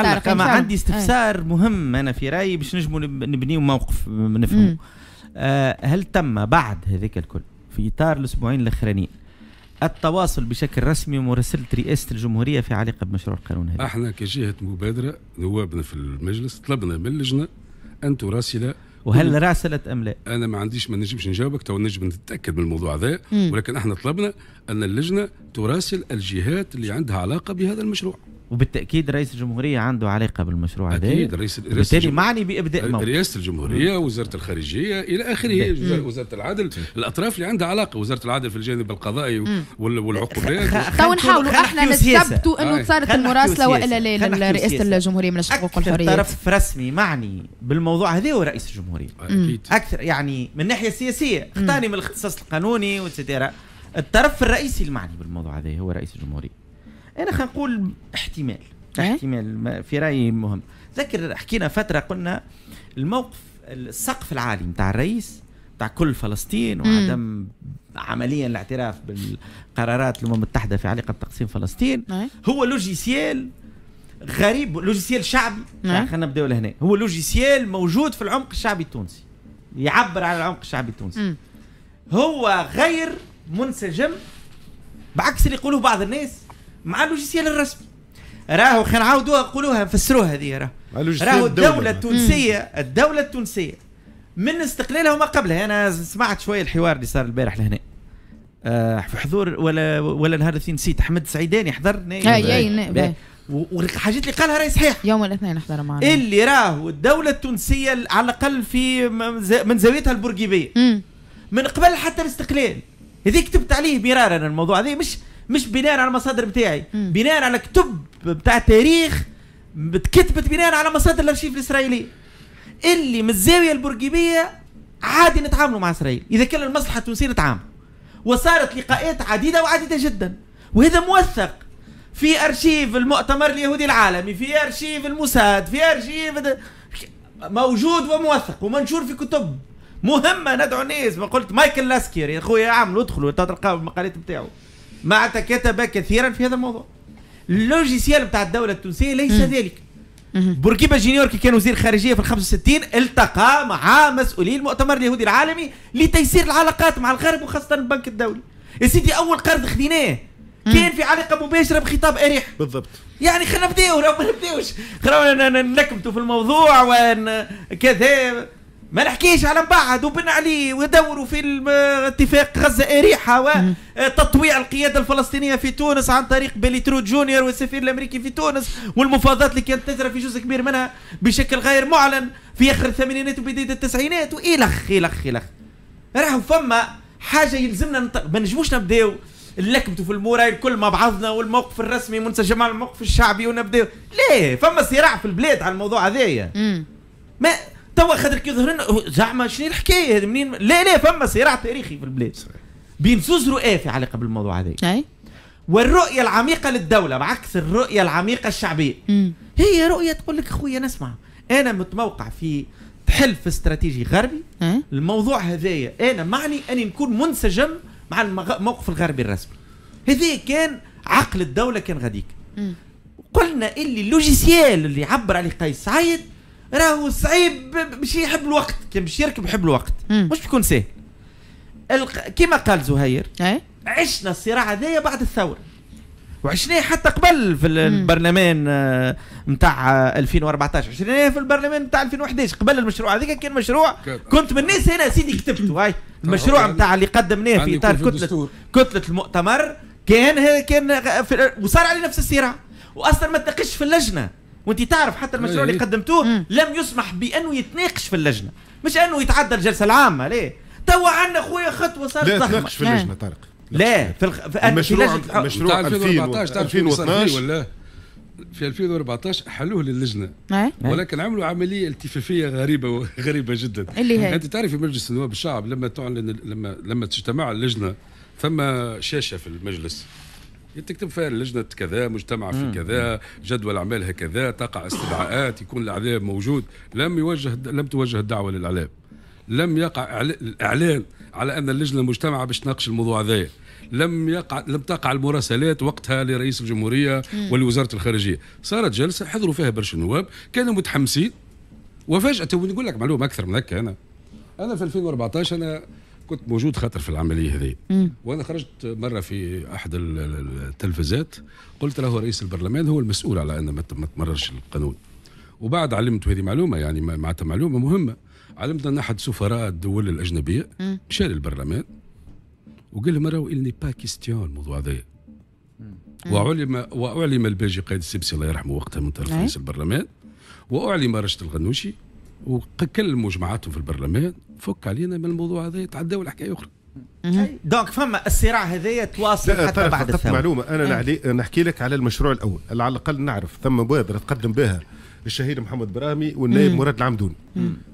نتعلق ما عندي استفسار مهم انا في رايي باش نجموا نبنيو موقف نفهموا آه هل تم بعد هذاك الكل في اطار الاسبوعين الاخرانيين التواصل بشكل رسمي مراسلة رئاسة الجمهورية في علاقة بمشروع القانون هذا احنا كجهة مبادرة نوابنا في المجلس طلبنا من اللجنة أن تراسل وهل راسلت ام لا؟ انا ما عنديش ما نجمش نجاوبك تو نجم نتاكد من الموضوع هذا ولكن احنا طلبنا ان اللجنه تراسل الجهات اللي عندها علاقه بهذا المشروع. وبالتاكيد رئيس الجمهوريه عنده علاقه بالمشروع هذا اكيد دي. رئيس بالتالي معني بابداء موقف رئاسه الجمهوريه وزاره الخارجيه الى اخره وزاره العدل الاطراف اللي عندها علاقه وزاره العدل في الجانب القضائي والعقوبات تو نحاولوا احنا نثبتوا انه آه. صارت المراسله والا لا لرئاسه الجمهوريه من الحقوق والحريات طرف رسمي معني بالموضوع هذا هو رئيس الجمهوريه آه، اكيد اكثر يعني من الناحيه السياسيه اختاني من الاختصاص القانوني وتديرا الطرف الرئيسي المعني بالموضوع هذا هو رئيس الجمهوريه انا خنقول احتمال إيه؟ احتمال في رايي مهم ذكر حكينا فتره قلنا الموقف السقف العالي نتاع الرئيس تاع كل فلسطين وعدم عمليا الاعتراف بالقرارات الامم المتحده في علاقه بتقسيم فلسطين إيه؟ هو لوجيسيال غريب لوجيسيال شعبي إيه؟ خلينا نبداو لهنا هو لوجيسيال موجود في العمق الشعبي التونسي يعبر على العمق الشعبي التونسي مم. هو غير منسجم بعكس اللي يقولوا بعض الناس مع اللوجيسيال الرسمي راهو خلينا نعاودوها نقولوها نفسروها هذه راهو راهو الدولة التونسية الدولة التونسية من استقلالها وما قبلها أنا سمعت شوية الحوار اللي صار البارح لهنا آه في حضور ولا ولا نهار نسيت أحمد سعيداني حضر آه، اي نعم. نعم، والحاجات اللي قالها راهي صحيح يوم الاثنين حضر معنا اللي راهو الدولة التونسية على الأقل في من زاويتها البورقيبية من قبل حتى الاستقلال هذيك كتبت عليه مرارا الموضوع هذا مش مش بناء على المصادر بتاعي بناء على كتب بتاع تاريخ بتكتبت بناء على مصادر الارشيف الاسرائيلي اللي من الزاويه البرجيبيه عادي نتعاملوا مع اسرائيل اذا كان المصلحه التونسيه نتعامل وصارت لقاءات عديده وعديده جدا وهذا موثق في ارشيف المؤتمر اليهودي العالمي في ارشيف الموساد في ارشيف موجود وموثق ومنشور في كتب مهمه ندعو الناس ما قلت مايكل لاسكير يا اخويا اعملوا ادخلوا تلقاو المقالات بتاعه ما كتب كثيرا في هذا الموضوع اللوجيسيال بتاع الدولة التونسية ليس ذلك بوركيبا جينيور كي كان وزير خارجية في ال 65 التقى مع مسؤولي المؤتمر اليهودي العالمي لتيسير العلاقات مع الغرب وخاصة البنك الدولي يا سيدي أول قرض خديناه كان في علاقة مباشرة بخطاب أريح بالضبط يعني خلينا نبداو ما نبداوش خلينا نكمتوا في الموضوع وكذا ما نحكيش على بعد وبن علي ويدوروا في اتفاق غزه اريحه وتطويع القياده الفلسطينيه في تونس عن طريق بليترو جونيور والسفير الامريكي في تونس والمفاوضات اللي كانت تجرى في جزء كبير منها بشكل غير معلن في اخر الثمانينات وبدايه التسعينات والخ الخ الخ راهو فما حاجه يلزمنا ما نجموش نبداو نلكبتوا في الموراي الكل مع بعضنا والموقف الرسمي منسجم على الموقف الشعبي ونبداو ليه فما صراع في البلاد على الموضوع هذايا ما توا خاطر كي لنا زعما شنو الحكايه هذه منين لا لا فما صراع تاريخي في البلاد بين زوز رؤى في علاقه بالموضوع هذا والرؤيه العميقه للدوله بعكس الرؤيه العميقه الشعبيه هي رؤيه تقول لك خويا نسمع انا متموقع في حلف استراتيجي غربي الموضوع هذايا انا معني اني نكون منسجم مع الموقف الغربي الرسمي هذا كان عقل الدوله كان غاديك قلنا اللي اللوجيسيال اللي عبر عليه قيس سعيد راهو صعيب باش يحب الوقت كي باش يركب يحب الوقت مش بيكون ساهل كما قال زهير أي؟ عشنا الصراع هذايا بعد الثوره وعشناه حتى قبل في البرلمان نتاع آه، 2014 آه، عشناه في البرلمان نتاع 2011 قبل المشروع هذاك كان مشروع كنت من الناس انا سيدي كتبته هاي المشروع نتاع اللي قدمناه في اطار كتله كتله المؤتمر كان كان وصار عليه نفس الصراع واصلا ما تناقش في اللجنه وانت تعرف حتى المشروع اللي إيه. قدمتوه لم يسمح بانه يتناقش في اللجنه مش انه يتعدى الجلسه العامه ليه توا عندنا خويا خطوه صارت لا تناقش في اللجنه طارق لا في, الخ... في المشروع في المشروع 2014 2012 ولا في 2014 حلوه للجنه إيه. إيه. ولكن عملوا عمليه التفافيه غريبه غريبه جدا اللي هي انت تعرف في مجلس النواب الشعب لما تعلن لما لما تجتمع اللجنه ثم شاشه في المجلس تكتب فيها لجنه كذا مجتمع في كذا جدول اعمال هكذا تقع استدعاءات يكون الاعلام موجود لم يوجه لم توجه الدعوه للاعلام لم يقع الاعلان على ان اللجنه المجتمعه باش تناقش الموضوع هذايا لم يقع لم تقع المراسلات وقتها لرئيس الجمهوريه ولوزاره الخارجيه صارت جلسه حضروا فيها برشا نواب كانوا متحمسين وفجاه ونقول لك معلومه اكثر من هكا انا انا في 2014 انا كنت موجود خاطر في العمليه هذه وانا خرجت مره في احد التلفزات قلت له رئيس البرلمان هو المسؤول على ان ما تمررش القانون وبعد علمت هذه معلومه يعني معناتها معلومه مهمه علمت ان احد سفراء الدول الاجنبيه مشى للبرلمان وقال لهم راهو الني با كيستيون الموضوع هذا وعلم واعلم الباجي قائد السبسي الله يرحمه وقتها من طرف إيه. رئيس البرلمان واعلم رشد الغنوشي وكلموا جماعاتهم في البرلمان فك علينا من الموضوع هذا يتعداو الحكايه اخرى طيب. دونك فما الصراع هذايا تواصل حتى بعد الثوره معلومه انا إيه. نعلي نحكي لك على المشروع الاول على الاقل نعرف ثم مبادره تقدم بها الشهيد محمد برامي والنائب مراد العمدون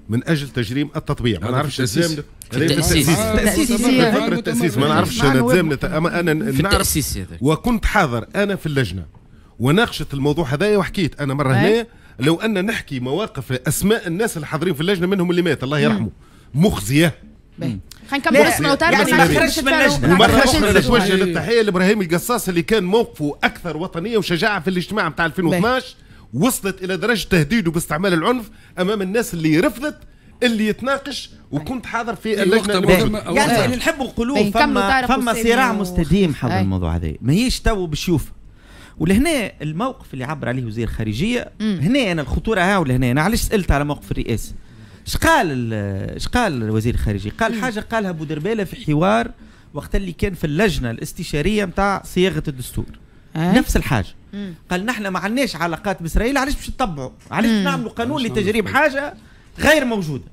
من اجل تجريم التطبيع ما نعرفش التأسيس التأسيس التأسيس ما نعرفش تزامنت اما انا نعرف وكنت حاضر انا في اللجنه وناقشت الموضوع هذايا وحكيت انا مره هنايا لو أن نحكي مواقف أسماء الناس اللي حاضرين في اللجنة منهم اللي مات الله يرحمه مخزية خلينا نكملوا اسمه وتربى يعني ما خرجتش من اللجنه ومره اخرى نتوجه للتحيه لابراهيم القصاص اللي كان موقفه اكثر وطنيه وشجاعه في الاجتماع نتاع 2012 وصلت الى درجه تهديده باستعمال العنف امام الناس اللي رفضت اللي يتناقش وكنت حاضر في أيوة، اللجنه يعني اللي نحب نقولوا فما فما صراع مستديم حول الموضوع هذا ماهيش تو بشوفه ولهنا الموقف اللي عبر عليه وزير الخارجيه هنا انا الخطوره ها ولهنا انا علاش سالت على موقف الرئاسه اش قال اش قال وزير الخارجيه قال حاجه قالها بودربالة في حوار وقت اللي كان في اللجنه الاستشاريه نتاع صياغه الدستور آه؟ نفس الحاجه مم. قال نحن ما عندناش علاقات باسرائيل علاش باش نطبعوا علاش نعملوا قانون لتجريب حاجه غير موجوده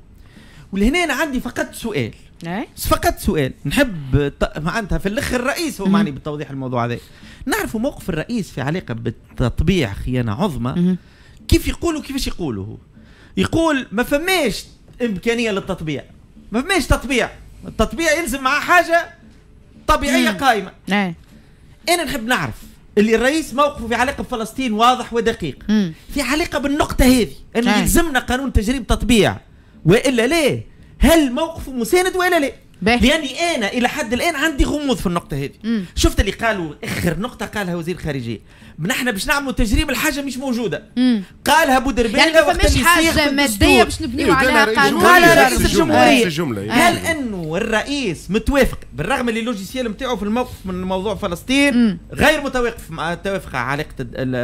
ولهنا انا عندي فقط سؤال إيه؟ فقط سؤال نحب معناتها في الاخر الرئيس هو معني بالتوضيح الموضوع هذا نعرفوا موقف الرئيس في علاقه بالتطبيع خيانه عظمى كيف يقولوا كيفاش يقولوا هو يقول ما فماش امكانيه للتطبيع ما فماش تطبيع التطبيع يلزم معاه حاجه طبيعيه قائمه إيه. انا نحب نعرف اللي الرئيس موقفه في علاقه بفلسطين واضح ودقيق في علاقه بالنقطه هذه انه إيه. يلزمنا قانون تجريب تطبيع والا ليه هل موقفه مساند ولا لا؟ لاني انا الى حد الان عندي غموض في النقطه هذه شفت اللي قالوا اخر نقطه قالها وزير الخارجيه نحن باش نعملوا تجريب الحاجه مش موجوده مم. قالها بودربيلا يعني ما فماش حاجه ماديه باش نبنيو إيوه، عليها قانون قالها رئيس الجمهوريه آه. هل انه الرئيس متوافق بالرغم اللي اللوجيسيال نتاعو في الموقف من موضوع فلسطين مم. غير متوافق مع توافق علاقه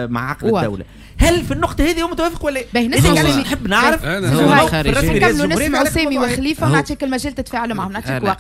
مع عقد الدوله هل في النقطه هذه هو متوافق ولا باهي نسال يعني نحب نعرف نكملوا نسمعوا سامي وخليفه ونعطيك المجال تتفاعلوا معهم نعطيك وقت